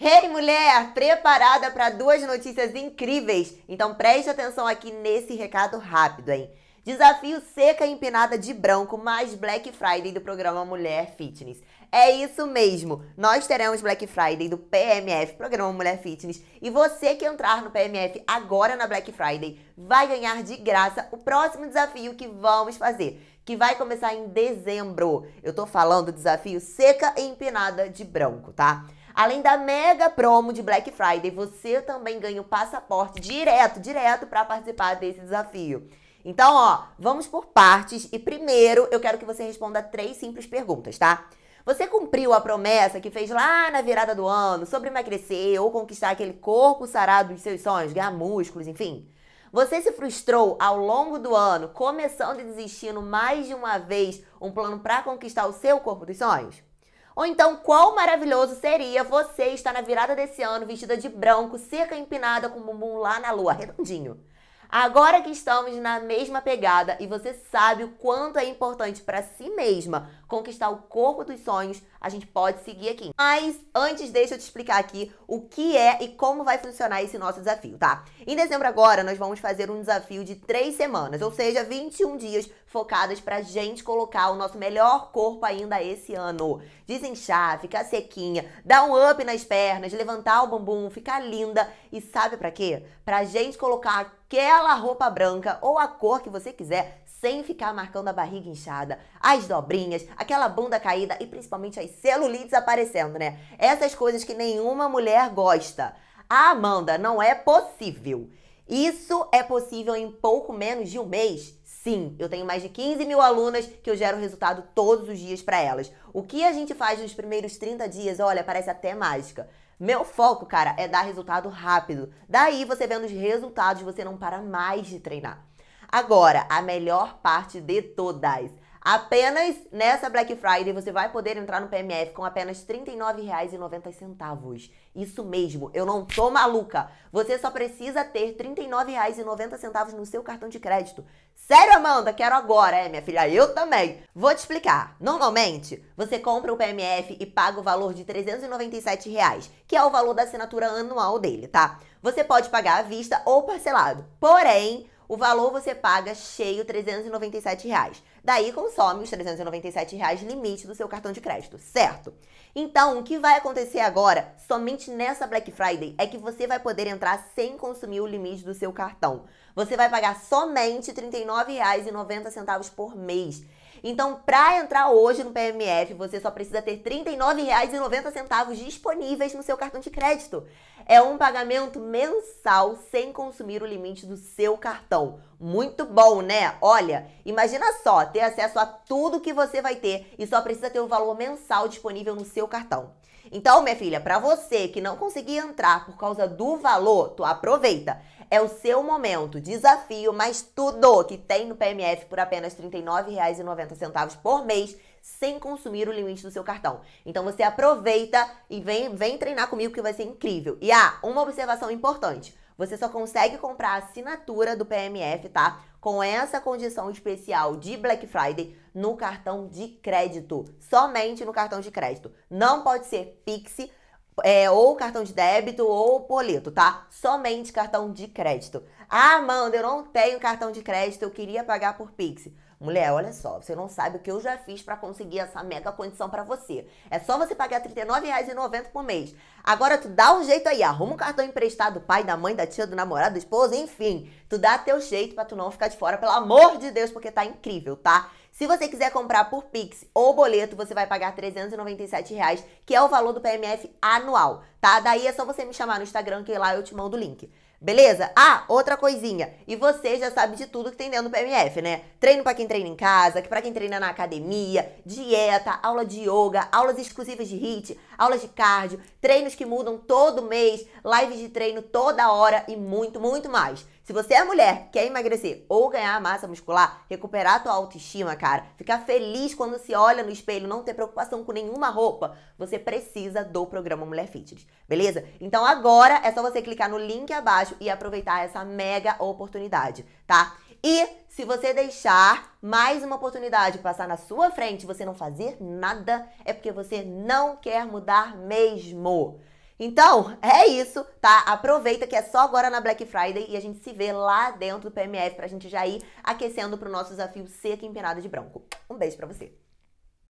Hey mulher, preparada para duas notícias incríveis? Então preste atenção aqui nesse recado rápido, hein? Desafio seca empinada de branco mais Black Friday do programa Mulher Fitness. É isso mesmo. Nós teremos Black Friday do PMF, Programa Mulher Fitness, e você que entrar no PMF agora na Black Friday vai ganhar de graça o próximo desafio que vamos fazer, que vai começar em dezembro. Eu tô falando do desafio seca empinada de branco, tá? Além da mega promo de Black Friday, você também ganha o passaporte direto, direto para participar desse desafio. Então, ó, vamos por partes e primeiro eu quero que você responda três simples perguntas, tá? Você cumpriu a promessa que fez lá na virada do ano sobre emagrecer ou conquistar aquele corpo sarado dos seus sonhos, ganhar músculos, enfim? Você se frustrou ao longo do ano, começando e desistindo mais de uma vez um plano para conquistar o seu corpo dos sonhos? Ou então, qual maravilhoso seria você estar na virada desse ano vestida de branco, seca empinada com o bumbum lá na lua, redondinho. Agora que estamos na mesma pegada e você sabe o quanto é importante para si mesma conquistar o corpo dos sonhos, a gente pode seguir aqui. Mas antes, deixa eu te explicar aqui o que é e como vai funcionar esse nosso desafio, tá? Em dezembro agora, nós vamos fazer um desafio de três semanas, ou seja, 21 dias focadas pra gente colocar o nosso melhor corpo ainda esse ano. Desinchar, ficar sequinha, dar um up nas pernas, levantar o bumbum, ficar linda. E sabe pra quê? Pra gente colocar aquela roupa branca ou a cor que você quiser sem ficar marcando a barriga inchada, as dobrinhas, aquela bunda caída e principalmente as tem celulites aparecendo, né? Essas coisas que nenhuma mulher gosta. Ah, Amanda, não é possível. Isso é possível em pouco menos de um mês? Sim, eu tenho mais de 15 mil alunas que eu gero resultado todos os dias para elas. O que a gente faz nos primeiros 30 dias, olha, parece até mágica. Meu foco, cara, é dar resultado rápido. Daí, você vendo os resultados, você não para mais de treinar. Agora, a melhor parte de todas Apenas nessa Black Friday você vai poder entrar no PMF com apenas R$ 39,90. Isso mesmo, eu não tô maluca. Você só precisa ter R$ 39,90 no seu cartão de crédito. Sério, Amanda? Quero agora, é, minha filha? Eu também. Vou te explicar. Normalmente, você compra o PMF e paga o valor de R$ 397, reais, que é o valor da assinatura anual dele, tá? Você pode pagar à vista ou parcelado. Porém, o valor você paga cheio R$397. 397. Reais. Daí consome os R$397 397 reais limite do seu cartão de crédito, certo? Então, o que vai acontecer agora, somente nessa Black Friday, é que você vai poder entrar sem consumir o limite do seu cartão. Você vai pagar somente R$ 39,90 por mês. Então, para entrar hoje no PMF, você só precisa ter R$ 39,90 disponíveis no seu cartão de crédito. É um pagamento mensal sem consumir o limite do seu cartão. Muito bom, né? Olha, imagina só ter acesso a tudo que você vai ter e só precisa ter o valor mensal disponível no seu cartão. Então, minha filha, para você que não conseguir entrar por causa do valor, tu aproveita. É o seu momento, desafio, mas tudo que tem no PMF por apenas R$ 39,90 por mês, sem consumir o limite do seu cartão. Então você aproveita e vem, vem treinar comigo que vai ser incrível. E ah, uma observação importante. Você só consegue comprar a assinatura do PMF, tá? Com essa condição especial de Black Friday no cartão de crédito. Somente no cartão de crédito. Não pode ser Pix, é, ou cartão de débito ou boleto, tá? Somente cartão de crédito. Ah, Amanda, eu não tenho cartão de crédito, eu queria pagar por Pix. Mulher, olha só, você não sabe o que eu já fiz para conseguir essa mega condição para você. É só você pagar R$39,90 por mês. Agora tu dá um jeito aí, arruma um cartão emprestado do pai, da mãe, da tia, do namorado, do esposo, enfim. Tu dá teu jeito para tu não ficar de fora, pelo amor de Deus, porque tá incrível, tá? Se você quiser comprar por Pix ou boleto, você vai pagar R$ reais, que é o valor do PMF anual, tá? Daí é só você me chamar no Instagram que lá eu te mando o link. Beleza? Ah, outra coisinha. E você já sabe de tudo que tem dentro do PMF, né? Treino para quem treina em casa, para quem treina na academia, dieta, aula de yoga, aulas exclusivas de HIIT, aulas de cardio, treinos que mudam todo mês, lives de treino toda hora e muito, muito mais. Se você é mulher, quer emagrecer ou ganhar massa muscular, recuperar a tua autoestima, cara, ficar feliz quando se olha no espelho, não ter preocupação com nenhuma roupa, você precisa do programa Mulher Fitness, beleza? Então agora é só você clicar no link abaixo e aproveitar essa mega oportunidade, tá? E se você deixar mais uma oportunidade passar na sua frente, e você não fazer nada, é porque você não quer mudar mesmo. Então, é isso, tá? Aproveita que é só agora na Black Friday e a gente se vê lá dentro do PMF pra gente já ir aquecendo pro nosso desafio seca empinada de branco. Um beijo pra você.